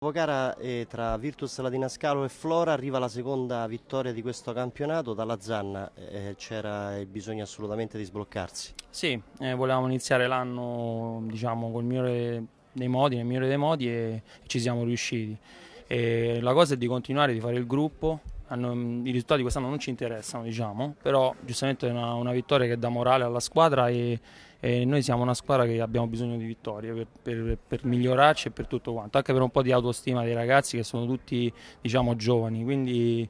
Dopo gara tra Virtus Scalo e Flora arriva la seconda vittoria di questo campionato dalla Zanna, eh, c'era il bisogno assolutamente di sbloccarsi. Sì, eh, volevamo iniziare l'anno diciamo, col migliore dei modi, nel migliore dei modi e, e ci siamo riusciti. E la cosa è di continuare, di fare il gruppo, hanno, mm, i risultati di quest'anno non ci interessano, diciamo, però giustamente è una, una vittoria che dà morale alla squadra e, e, noi siamo una squadra che abbiamo bisogno di vittorie per, per, per, migliorarci e per tutto quanto, anche per un po' di autostima dei ragazzi che sono tutti diciamo, giovani. Quindi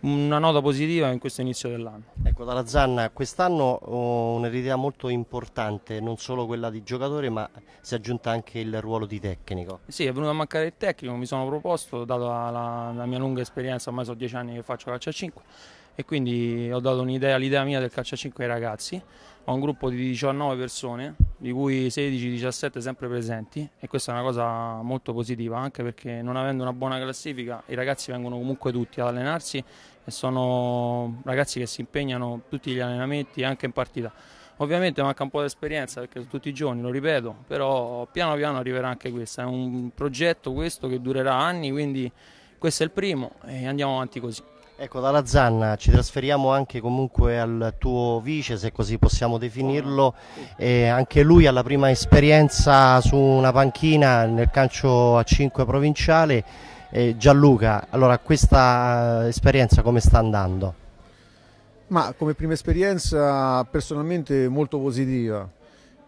una nota positiva in questo inizio dell'anno. Ecco, dalla Zanna, quest'anno ho oh, un'eredità molto importante, non solo quella di giocatore, ma si è aggiunta anche il ruolo di tecnico. Sì, è venuto a mancare il tecnico, mi sono proposto, dato la, la mia lunga esperienza, ormai sono dieci anni che faccio calcio a 5 e quindi ho dato un'idea, l'idea mia del calcio a 5 ai ragazzi. Ho un gruppo di 19 persone di cui 16-17 sempre presenti e questa è una cosa molto positiva anche perché non avendo una buona classifica i ragazzi vengono comunque tutti ad allenarsi e sono ragazzi che si impegnano tutti gli allenamenti anche in partita. Ovviamente manca un po' di esperienza perché sono tutti i giorni, lo ripeto, però piano piano arriverà anche questa, è un progetto questo che durerà anni, quindi questo è il primo e andiamo avanti così. Ecco, dalla Zanna ci trasferiamo anche comunque al tuo vice, se così possiamo definirlo, e anche lui ha la prima esperienza su una panchina nel calcio a 5 provinciale. E Gianluca, allora questa eh, esperienza come sta andando? Ma come prima esperienza personalmente molto positiva,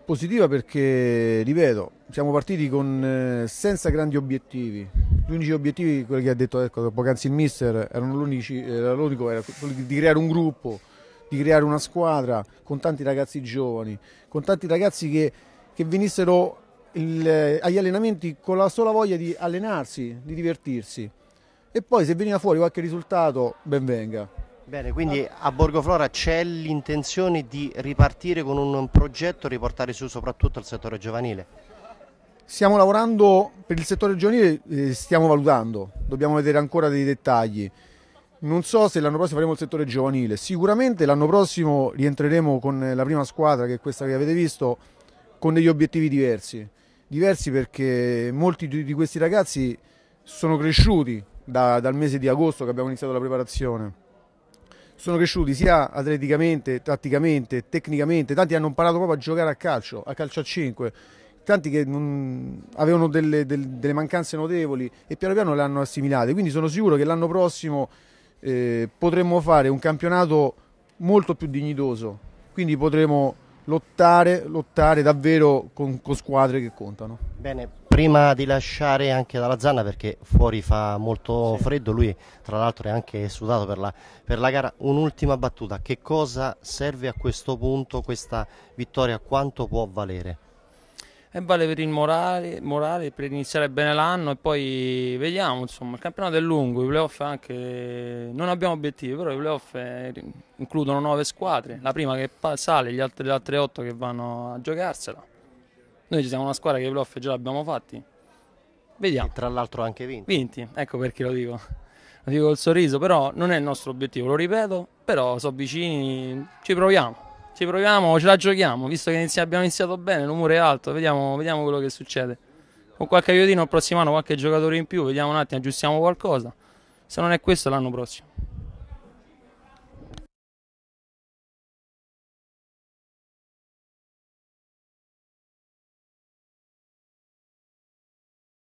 positiva perché, ripeto, siamo partiti con, eh, senza grandi obiettivi, gli unici obiettivi, quelli che ha detto ecco, poc'anzi il mister, erano l'unici, era l'unico, era quello di creare un gruppo, di creare una squadra con tanti ragazzi giovani, con tanti ragazzi che, che venissero il, agli allenamenti con la sola voglia di allenarsi, di divertirsi. E poi se veniva fuori qualche risultato, ben venga. Bene, quindi a Borgo Flora c'è l'intenzione di ripartire con un progetto riportare su soprattutto il settore giovanile? Stiamo lavorando per il settore giovanile, eh, stiamo valutando, dobbiamo vedere ancora dei dettagli. Non so se l'anno prossimo faremo il settore giovanile, sicuramente l'anno prossimo rientreremo con eh, la prima squadra, che è questa che avete visto, con degli obiettivi diversi. Diversi perché molti di questi ragazzi sono cresciuti da, dal mese di agosto che abbiamo iniziato la preparazione. Sono cresciuti sia atleticamente, tatticamente, tecnicamente, tanti hanno imparato proprio a giocare a calcio, a calcio a 5 tanti che non, avevano delle, delle, delle, mancanze notevoli e piano piano le hanno assimilate, quindi sono sicuro che l'anno prossimo eh, potremmo fare un campionato molto più dignitoso, quindi potremo lottare, lottare davvero con, con squadre che contano. Bene, prima di lasciare anche dalla Zanna perché fuori fa molto sì. freddo, lui tra l'altro è anche sudato per la, per la, gara, un'ultima battuta, che cosa serve a questo punto questa vittoria, quanto può valere? e vale per il morale, morale, per iniziare bene l'anno e poi vediamo, insomma, il campionato è lungo, i playoff anche, non abbiamo obiettivi, però i playoff eh, includono nove squadre, la prima che sale, gli altri, le altre otto che vanno a giocarsela. Noi ci siamo una squadra che i playoff già l'abbiamo fatti, vediamo. E tra l'altro anche vinti. Vinti, ecco perché lo dico, lo dico col sorriso, però non è il nostro obiettivo, lo ripeto, però sono vicini, ci proviamo. Ci proviamo, ce la giochiamo, visto che inizia, abbiamo iniziato bene, l'umore è alto, vediamo, vediamo quello che succede. Con qualche aiutino il prossimo anno, qualche giocatore in più, vediamo un attimo, aggiustiamo qualcosa. Se non è questo l'anno prossimo.